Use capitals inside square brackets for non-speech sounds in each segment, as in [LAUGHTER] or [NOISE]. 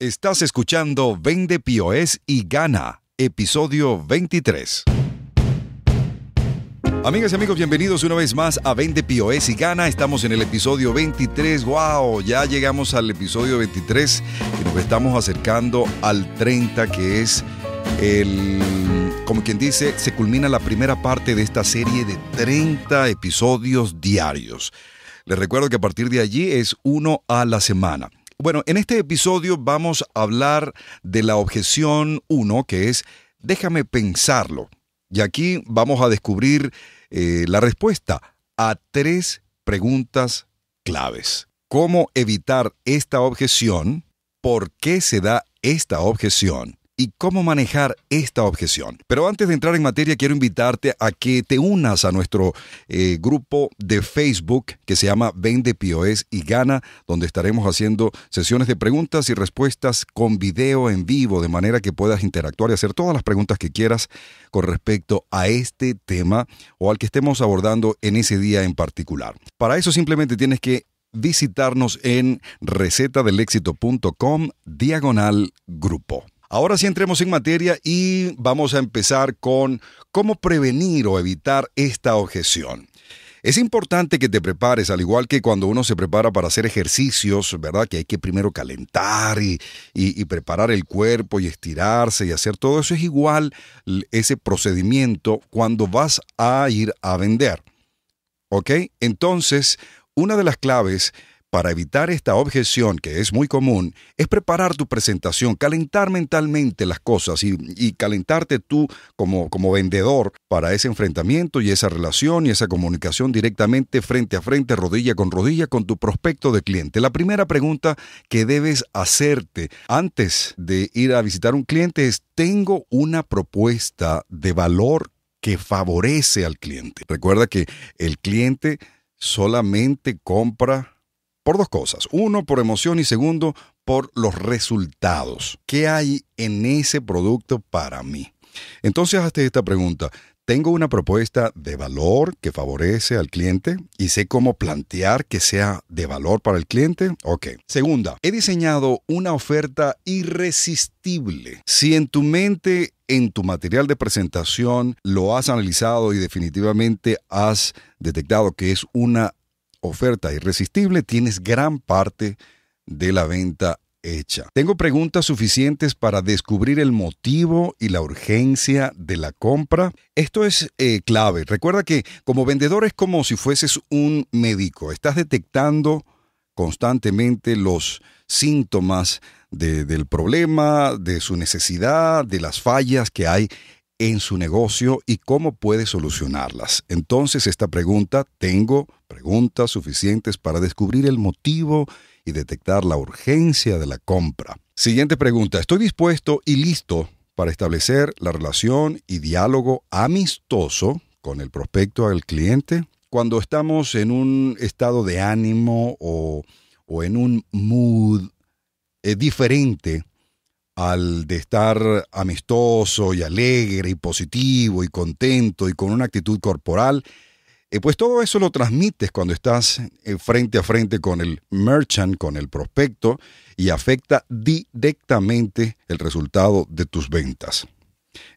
Estás escuchando Vende POS y Gana, episodio 23. Amigas y amigos, bienvenidos una vez más a Vende POS y Gana. Estamos en el episodio 23. ¡Wow! Ya llegamos al episodio 23 y nos estamos acercando al 30, que es el. Como quien dice, se culmina la primera parte de esta serie de 30 episodios diarios. Les recuerdo que a partir de allí es uno a la semana. Bueno, en este episodio vamos a hablar de la objeción 1, que es déjame pensarlo. Y aquí vamos a descubrir eh, la respuesta a tres preguntas claves. ¿Cómo evitar esta objeción? ¿Por qué se da esta objeción? y cómo manejar esta objeción. Pero antes de entrar en materia, quiero invitarte a que te unas a nuestro eh, grupo de Facebook que se llama Vende POS y Gana, donde estaremos haciendo sesiones de preguntas y respuestas con video en vivo, de manera que puedas interactuar y hacer todas las preguntas que quieras con respecto a este tema o al que estemos abordando en ese día en particular. Para eso simplemente tienes que visitarnos en recetadelexito.com diagonal grupo. Ahora sí entremos en materia y vamos a empezar con cómo prevenir o evitar esta objeción. Es importante que te prepares, al igual que cuando uno se prepara para hacer ejercicios, ¿verdad? Que hay que primero calentar y, preparar el cuerpo y estirarse y hacer todo eso. Es igual ese procedimiento cuando vas a ir a vender. ¿Ok? Entonces, una de las claves para evitar esta objeción que es muy común, es preparar tu presentación, calentar mentalmente las cosas y, calentarte tú como, como vendedor para ese enfrentamiento y esa relación y esa comunicación directamente frente a frente, rodilla con rodilla con tu prospecto de cliente. La primera pregunta que debes hacerte antes de ir a visitar un cliente es, tengo una propuesta de valor que favorece al cliente. Recuerda que el cliente solamente compra por dos cosas. Uno, por emoción y segundo, por los resultados. ¿Qué hay en ese producto para mí? Entonces hazte esta pregunta. Tengo una propuesta de valor que favorece al cliente y sé cómo plantear que sea de valor para el cliente. Ok. Segunda, he diseñado una oferta irresistible. Si en tu mente, en tu material de presentación, lo has analizado y definitivamente has detectado que es una oferta irresistible tienes gran parte de la venta hecha. Tengo preguntas suficientes para descubrir el motivo y la urgencia de la compra. Esto es eh, clave. Recuerda que como vendedor es como si fueses un médico. Estás detectando constantemente los síntomas del problema, de su necesidad, de las fallas que hay en su negocio y cómo puede solucionarlas. Entonces esta pregunta, tengo preguntas suficientes para descubrir el motivo y detectar la urgencia de la compra. Siguiente pregunta, estoy dispuesto y listo para establecer la relación y diálogo amistoso con el prospecto al cliente cuando estamos en un estado de ánimo o, en un mood eh, diferente al de estar amistoso y alegre y positivo y contento y con una actitud corporal, eh, pues todo eso lo transmites cuando estás eh, frente a frente con el merchant, con el prospecto, y afecta directamente el resultado de tus ventas.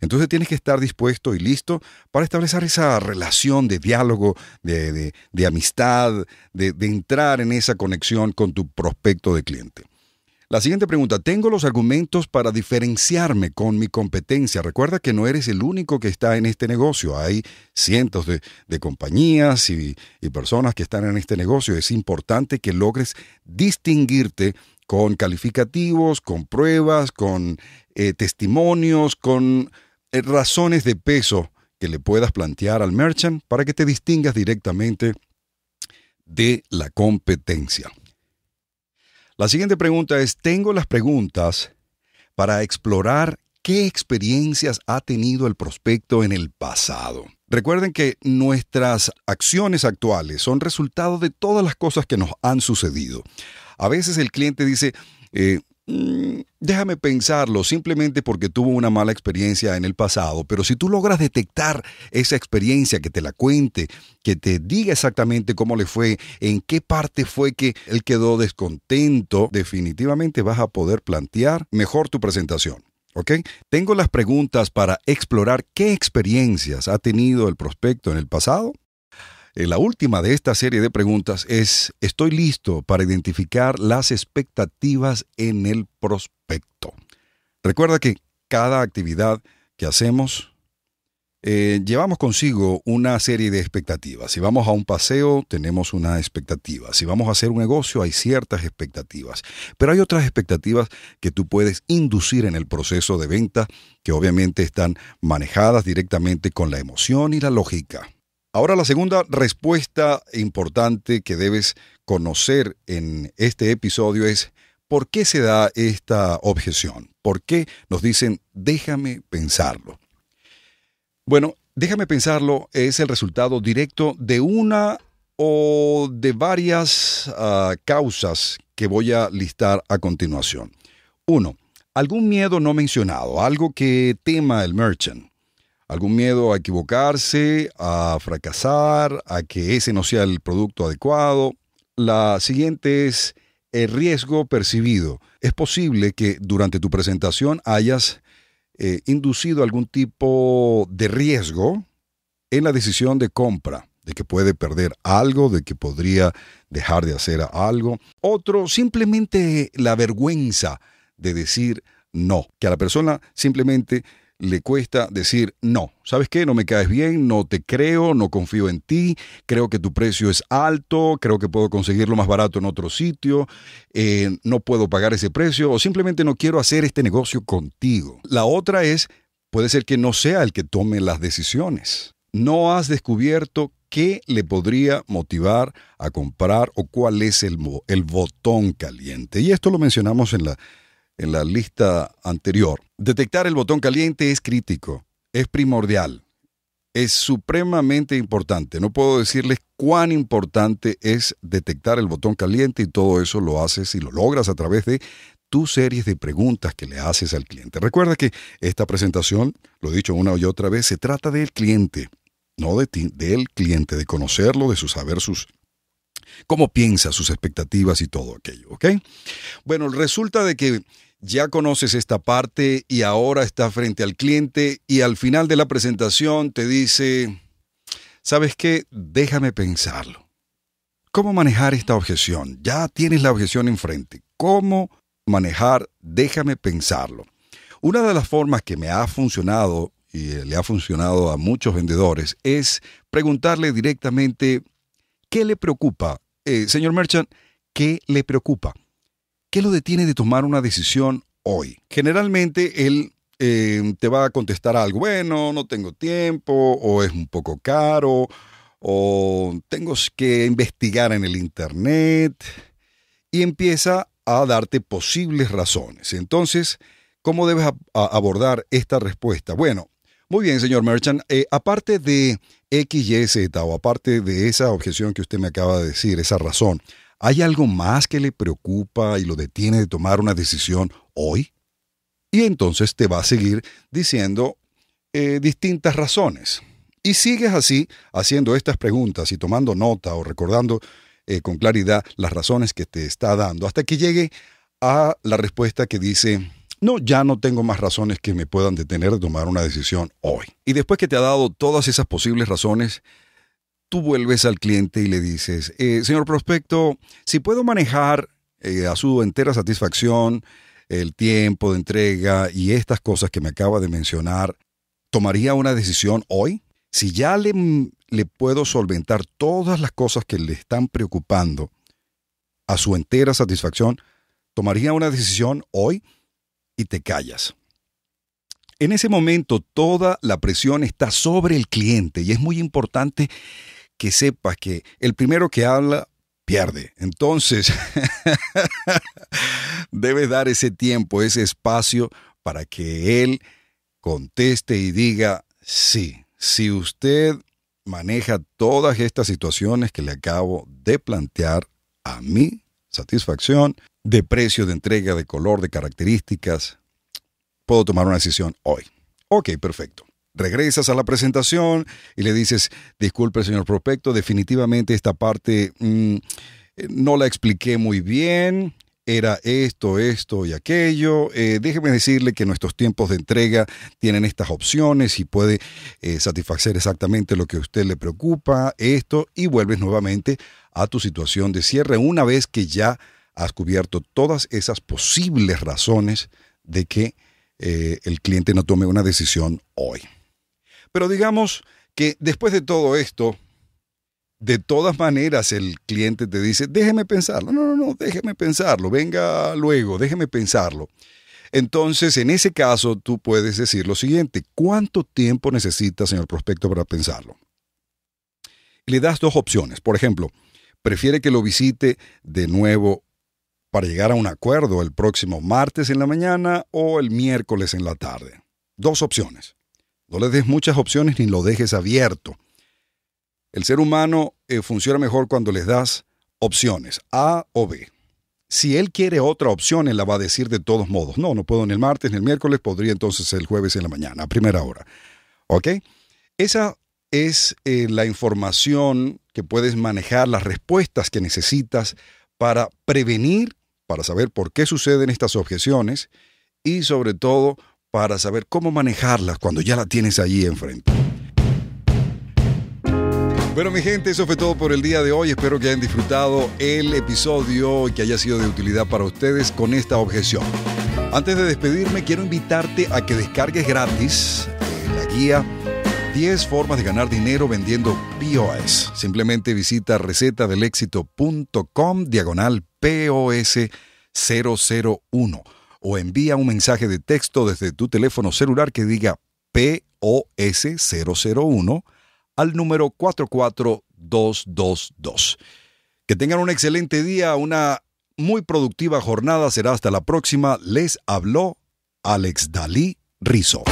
Entonces tienes que estar dispuesto y listo para establecer esa relación de diálogo, de, amistad, de entrar en esa conexión con tu prospecto de cliente. La siguiente pregunta, tengo los argumentos para diferenciarme con mi competencia. Recuerda que no eres el único que está en este negocio. Hay cientos de, compañías y, personas que están en este negocio. Es importante que logres distinguirte con calificativos, con pruebas, con eh, testimonios, con eh, razones de peso que le puedas plantear al merchant para que te distingas directamente de la competencia. La siguiente pregunta es, tengo las preguntas para explorar qué experiencias ha tenido el prospecto en el pasado. Recuerden que nuestras acciones actuales son resultado de todas las cosas que nos han sucedido. A veces el cliente dice, eh, Mm, déjame pensarlo, simplemente porque tuvo una mala experiencia en el pasado, pero si tú logras detectar esa experiencia, que te la cuente, que te diga exactamente cómo le fue, en qué parte fue que él quedó descontento, definitivamente vas a poder plantear mejor tu presentación. ¿Ok? Tengo las preguntas para explorar qué experiencias ha tenido el prospecto en el pasado eh, la última de esta serie de preguntas es, ¿estoy listo para identificar las expectativas en el prospecto? Recuerda que cada actividad que hacemos, eh, llevamos consigo una serie de expectativas. Si vamos a un paseo, tenemos una expectativa. Si vamos a hacer un negocio, hay ciertas expectativas. Pero hay otras expectativas que tú puedes inducir en el proceso de venta, que obviamente están manejadas directamente con la emoción y la lógica. Ahora la segunda respuesta importante que debes conocer en este episodio es ¿por qué se da esta objeción? ¿Por qué nos dicen déjame pensarlo? Bueno, déjame pensarlo es el resultado directo de una o de varias ah, causas que voy a listar a continuación. Uno, algún miedo no mencionado, algo que tema el merchant algún miedo a equivocarse, a fracasar, a que ese no sea el producto adecuado. La siguiente es el riesgo percibido. Es posible que durante tu presentación hayas eh, inducido algún tipo de riesgo en la decisión de compra, de que puede perder algo, de que podría dejar de hacer algo. Otro, simplemente la vergüenza de decir no, que a la persona simplemente le cuesta decir, no, ¿sabes qué? No me caes bien, no te creo, no confío en ti, creo que tu precio es alto, creo que puedo conseguirlo más barato en otro sitio, eh, no puedo pagar ese precio o simplemente no quiero hacer este negocio contigo. La otra es, puede ser que no sea el que tome las decisiones. No has descubierto qué le podría motivar a comprar o cuál es el, el botón caliente. Y esto lo mencionamos en la en la lista anterior. Detectar el botón caliente es crítico, es primordial, es supremamente importante. No puedo decirles cuán importante es detectar el botón caliente y todo eso lo haces y lo logras a través de tus series de preguntas que le haces al cliente. Recuerda que esta presentación, lo he dicho una y otra vez, se trata del cliente, no de ti, del cliente, de conocerlo, de su saber sus cómo piensa, sus expectativas y todo aquello, Bueno, resulta de que ya conoces esta parte y ahora estás frente al cliente y al final de la presentación te dice, ¿sabes qué? Déjame pensarlo. ¿Cómo manejar esta objeción? Ya tienes la objeción enfrente. ¿Cómo manejar? Déjame pensarlo. Una de las formas que me ha funcionado y le ha funcionado a muchos vendedores es preguntarle directamente, ¿qué le preocupa? Eh, señor Merchant, ¿qué le preocupa? ¿Qué lo detiene de tomar una decisión hoy? Generalmente él eh, te va a contestar algo, bueno, no tengo tiempo, o es un poco caro, o tengo que investigar en el Internet, y empieza a darte posibles razones. Entonces, ¿cómo debes abordar esta respuesta? Bueno, muy bien, señor Merchant, eh, aparte de X, Y, Z, o aparte de esa objeción que usted me acaba de decir, esa razón, ¿Hay algo más que le preocupa y lo detiene de tomar una decisión hoy? Y entonces te va a seguir diciendo eh, distintas razones. Y sigues así haciendo estas preguntas y tomando nota o recordando eh, con claridad las razones que te está dando hasta que llegue a la respuesta que dice, no, ya no tengo más razones que me puedan detener de tomar una decisión hoy. Y después que te ha dado todas esas posibles razones, tú vuelves al cliente y le dices, eh, señor prospecto, si puedo manejar eh, a su entera satisfacción el tiempo de entrega y estas cosas que me acaba de mencionar, ¿tomaría una decisión hoy? Si ya le, le puedo solventar todas las cosas que le están preocupando a su entera satisfacción, ¿tomaría una decisión hoy? Y te callas. En ese momento toda la presión está sobre el cliente y es muy importante que sepas que el primero que habla pierde. Entonces, [LAUGHS] debes dar ese tiempo, ese espacio para que él conteste y diga, sí, si usted maneja todas estas situaciones que le acabo de plantear a mi satisfacción, de precio, de entrega, de color, de características, puedo tomar una decisión hoy. Ok, perfecto regresas a la presentación y le dices, disculpe señor prospecto, definitivamente esta parte mm, eh, no la expliqué muy bien, era esto, esto y aquello. Eh, déjeme decirle que nuestros tiempos de entrega tienen estas opciones y puede eh, satisfacer exactamente lo que a usted le preocupa, esto, y vuelves nuevamente a tu situación de cierre una vez que ya has cubierto todas esas posibles razones de que el cliente no tome una decisión hoy. Pero digamos que después de todo esto, de todas maneras el cliente te dice, déjeme pensarlo. No, no, no, déjeme pensarlo. Venga luego, déjeme pensarlo. Entonces, en ese caso, tú puedes decir lo siguiente, ¿cuánto tiempo necesitas, señor prospecto, para pensarlo? le das dos opciones. Por ejemplo, prefiere que lo visite de nuevo para llegar a un acuerdo el próximo martes en la mañana o el miércoles en la tarde. Dos opciones. No le des muchas opciones ni lo dejes abierto. El ser humano eh, funciona mejor cuando les das opciones, A o B. Si él quiere otra opción, él la va a decir de todos modos. No, no puedo ni el martes, ni el miércoles, podría entonces el jueves en la mañana, a primera hora. ¿Ok? Esa es eh, la información que puedes manejar, las respuestas que necesitas para prevenir, para saber por qué suceden estas objeciones y sobre todo para saber cómo manejarla cuando ya la tienes allí enfrente. Bueno, mi gente, eso fue todo por el día de hoy. Espero que hayan disfrutado el episodio y que haya sido de utilidad para ustedes con esta objeción. Antes de despedirme, quiero invitarte a que descargues gratis eh, la guía 10 formas de ganar dinero vendiendo POS. Simplemente visita recetadelexito.com diagonal POS 001 o envía un mensaje de texto desde tu teléfono celular que diga POS001 al número 44222. Que tengan un excelente día, una muy productiva jornada. Será hasta la próxima. Les habló Alex Dalí Rizo.